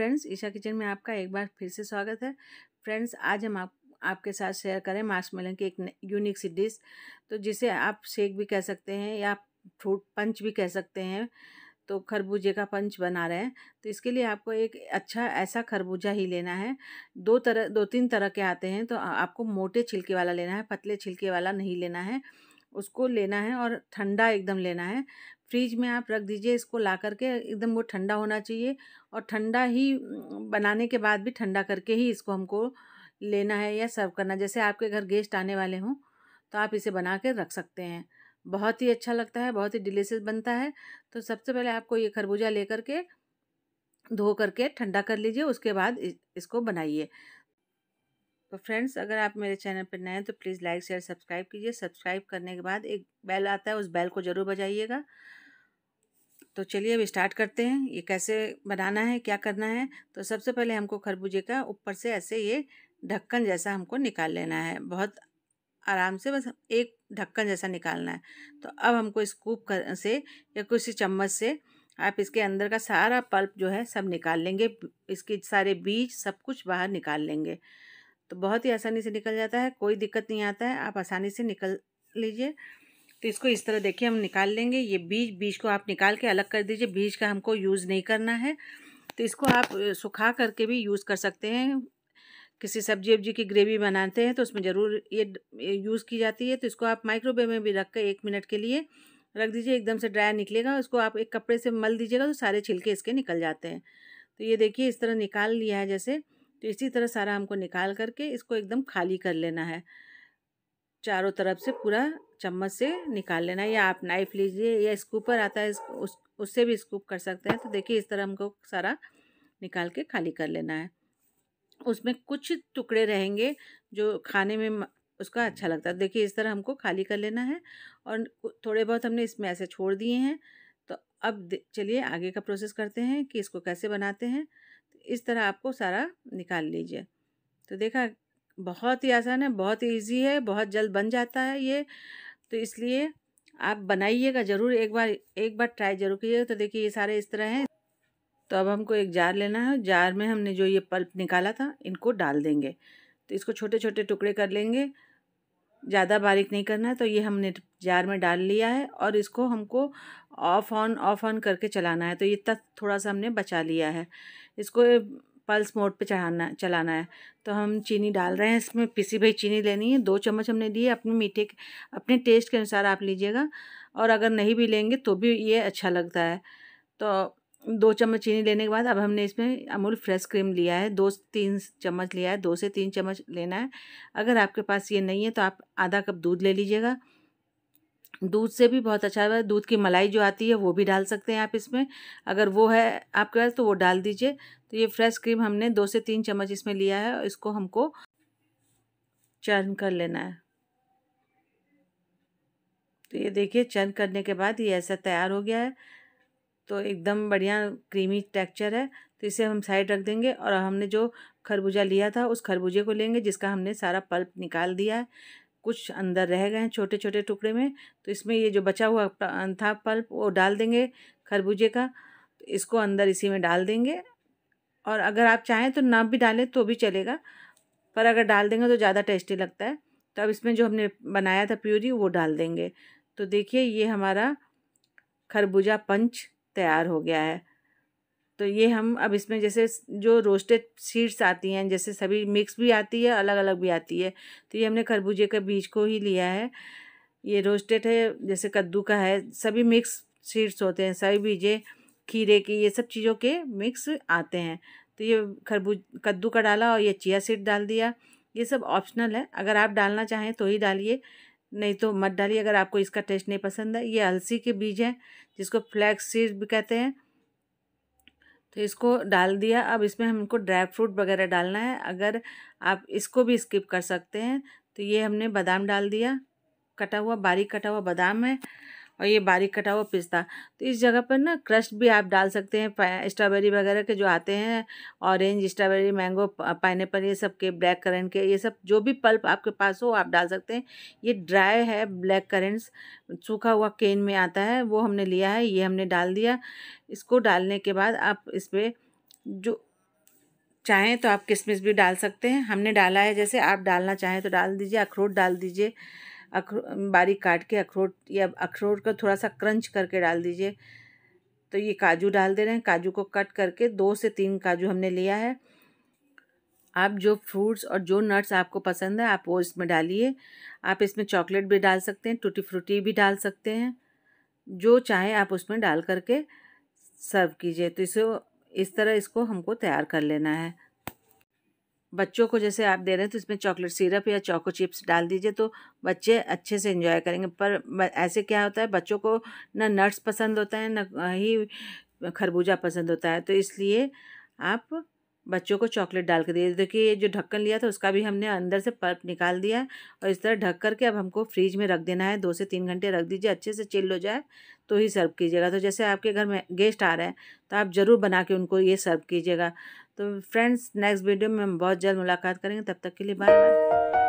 friends Isha kitchen में आपका एक बार फिर से स्वागत है फ्रेंड्स आज हम आप आपके साथ शेयर करें मार्शमेलन की एक यूनिक सी डिश तो जिसे आप शेक भी कह सकते हैं या फ्रूट पंच भी कह सकते हैं तो खरबूजे का पंच बना रहे हैं तो इसके लिए आपको एक अच्छा ऐसा खरबूजा ही लेना है दो तरह दो तीन तरह के आते हैं तो आपको मोटे छिलके वाला लेना है पतले छिलके वाला नहीं लेना है उसको लेना है और ठंडा एकदम लेना है फ्रिज में आप रख दीजिए इसको ला करके एकदम वो ठंडा होना चाहिए और ठंडा ही बनाने के बाद भी ठंडा करके ही इसको हमको लेना है या सर्व करना जैसे आपके घर गेस्ट आने वाले हों तो आप इसे बना कर रख सकते हैं बहुत ही अच्छा लगता है बहुत ही डिलीशियस बनता है तो सबसे पहले आपको ये खरबूजा ले करके धो करके ठंडा कर लीजिए उसके बाद इसको बनाइए तो फ्रेंड्स अगर आप मेरे चैनल पर नए हैं तो प्लीज़ लाइक शेयर सब्सक्राइब कीजिए सब्सक्राइब करने के बाद एक बेल आता है उस बेल को ज़रूर बजाइएगा तो चलिए अब स्टार्ट करते हैं ये कैसे बनाना है क्या करना है तो सबसे पहले हमको खरबूजे का ऊपर से ऐसे ये ढक्कन जैसा हमको निकाल लेना है बहुत आराम से बस एक ढक्कन जैसा निकालना है तो अब हमको स्कूप कर से या किसी चम्मच से आप इसके अंदर का सारा पल्प जो है सब निकाल लेंगे इसके सारे बीज सब कुछ बाहर निकाल लेंगे तो बहुत ही आसानी से निकल जाता है कोई दिक्कत नहीं आता है आप आसानी से निकल लीजिए तो इसको इस तरह देखिए हम निकाल लेंगे ये बीज बीज को आप निकाल के अलग कर दीजिए बीज का हमको यूज़ नहीं करना है तो इसको आप सुखा करके भी यूज़ कर सकते हैं किसी सब्जी वब्जी की ग्रेवी बनाते हैं तो उसमें ज़रूर ये यूज़ की जाती है तो इसको आप माइक्रोवेव में भी रख कर एक मिनट के लिए रख दीजिए एकदम से ड्राई निकलेगा उसको आप एक कपड़े से मल दीजिएगा तो सारे छिलके इसके निकल जाते हैं तो ये देखिए इस तरह निकाल लिया है जैसे तो इसी तरह सारा हमको निकाल करके इसको एकदम खाली कर लेना है चारों तरफ से पूरा चम्मच से निकाल लेना है या आप नाइफ लीजिए या स्कूपर आता है उस उससे भी स्कूप कर सकते हैं तो देखिए इस तरह हमको सारा निकाल के खाली कर लेना है उसमें कुछ टुकड़े रहेंगे जो खाने में उसका अच्छा लगता है देखिए इस तरह हमको खाली कर लेना है और थोड़े बहुत हमने इसमें ऐसे छोड़ दिए हैं तो अब चलिए आगे का प्रोसेस करते हैं कि इसको कैसे बनाते हैं तो इस तरह आपको सारा निकाल लीजिए तो देखा बहुत ही आसान है बहुत ईजी है बहुत जल्द बन जाता है ये तो इसलिए आप बनाइएगा ज़रूर एक बार एक बार ट्राई ज़रूर कीजिएगा तो देखिए ये सारे इस तरह हैं तो अब हमको एक जार लेना है जार में हमने जो ये पल्प निकाला था इनको डाल देंगे तो इसको छोटे छोटे टुकड़े कर लेंगे ज़्यादा बारीक नहीं करना है तो ये हमने जार में डाल लिया है और इसको हमको ऑफ़ ऑन ऑफ़ ऑन करके चलाना है तो ये तक थोड़ा सा हमने बचा लिया है इसको पल्स मोड पे चढ़ाना चलाना है तो हम चीनी डाल रहे हैं इसमें पिसी भाई चीनी लेनी है दो चम्मच हमने दिए अपने मीठे अपने टेस्ट के अनुसार आप लीजिएगा और अगर नहीं भी लेंगे तो भी ये अच्छा लगता है तो दो चम्मच चीनी लेने के बाद अब हमने इसमें अमूल फ्रेश क्रीम लिया है दो तीन चम्मच लिया है दो से तीन चम्मच लेना है अगर आपके पास ये नहीं है तो आप आधा कप दूध ले लीजिएगा दूध से भी बहुत अच्छा है दूध की मलाई जो आती है वो भी डाल सकते हैं आप इसमें अगर वो है आपके पास तो वो डाल दीजिए तो ये फ्रेश क्रीम हमने दो से तीन चम्मच इसमें लिया है और इसको हमको चर्न कर लेना है तो ये देखिए चर्न करने के बाद ये ऐसा तैयार हो गया है तो एकदम बढ़िया क्रीमी टेक्चर है तो इसे हम साइड रख देंगे और हमने जो खरबूजा लिया था उस खरबूजे को लेंगे जिसका हमने सारा पल्प निकाल दिया है कुछ अंदर रह गए हैं छोटे छोटे टुकड़े में तो इसमें ये जो बचा हुआ था पल्प वो डाल देंगे खरबूजे का तो इसको अंदर इसी में डाल देंगे और अगर आप चाहें तो ना भी डालें तो भी चलेगा पर अगर डाल देंगे तो ज़्यादा टेस्टी लगता है तो अब इसमें जो हमने बनाया था प्यूरी वो डाल देंगे तो देखिए ये हमारा खरबूजा पंच तैयार हो गया है तो ये हम अब इसमें जैसे जो रोस्टेड सीड्स आती हैं जैसे सभी मिक्स भी आती है अलग अलग भी आती है तो ये हमने खरबूजे के बीज को ही लिया है ये रोस्टेड है जैसे कद्दू का है सभी मिक्स सीड्स होते हैं सभी बीजे खीरे की ये सब चीज़ों के मिक्स आते हैं तो ये खरबूज कद्दू का डाला और ये चिया सीड डाल दिया ये सब ऑप्शनल है अगर आप डालना चाहें तो ही डालिए नहीं तो मत डालिए अगर आपको इसका टेस्ट नहीं पसंद है ये अलसी के बीज हैं जिसको फ्लैक्स सीड भी कहते हैं तो इसको डाल दिया अब इसमें हमको ड्राई फ्रूट वगैरह डालना है अगर आप इसको भी स्किप कर सकते हैं तो ये हमने बादाम डाल दिया कटा हुआ बारीक कटा हुआ बादाम है और ये बारीक कटा हुआ पिस्ता तो इस जगह पर ना क्रस्ट भी आप डाल सकते हैं स्ट्रॉबेरी वगैरह के जो आते हैं ऑरेंज स्ट्रॉबेरी मैंगो पाइनएपल ये सब के ब्लैक करंट के ये सब जो भी पल्प आपके पास हो आप डाल सकते हैं ये ड्राई है ब्लैक करेंट्स सूखा हुआ केन में आता है वो हमने लिया है ये हमने डाल दिया इसको डालने के बाद आप इस पर जो चाहें तो आप किशमिश भी डाल सकते हैं हमने डाला है जैसे आप डालना चाहें तो डाल दीजिए अखरोट डाल दीजिए अखरो बारीक काट के अखरोट या अखरोट का थोड़ा सा क्रंच करके डाल दीजिए तो ये काजू डाल दे रहे हैं काजू को कट करके दो से तीन काजू हमने लिया है आप जो फ्रूट्स और जो नट्स आपको पसंद है आप वो इसमें डालिए आप इसमें चॉकलेट भी डाल सकते हैं टूटी फ्रूटी भी डाल सकते हैं जो चाहे आप उसमें डाल करके सर्व कीजिए तो इसे इस तरह इसको हमको तैयार कर लेना है बच्चों को जैसे आप दे रहे हैं तो इसमें चॉकलेट सिरप या चॉको चिप्स डाल दीजिए तो बच्चे अच्छे से इन्जॉय करेंगे पर ऐसे क्या होता है बच्चों को ना नट्स पसंद होता है ना ही खरबूजा पसंद होता है तो इसलिए आप बच्चों को चॉकलेट डाल के दीजिए देखिए ये जो ढक्कन लिया था उसका भी हमने अंदर से पल्प निकाल दिया और इस तरह ढक करके अब हमको फ्रिज में रख देना है दो से तीन घंटे रख दीजिए अच्छे से चिल्ल हो जाए तो ही सर्व कीजिएगा तो जैसे आपके घर में गेस्ट आ रहे हैं तो आप ज़रूर बना के उनको ये सर्व कीजिएगा तो फ्रेंड्स नेक्स्ट वीडियो में हम बहुत जल्द मुलाकात करेंगे तब तक के लिए बाय बाय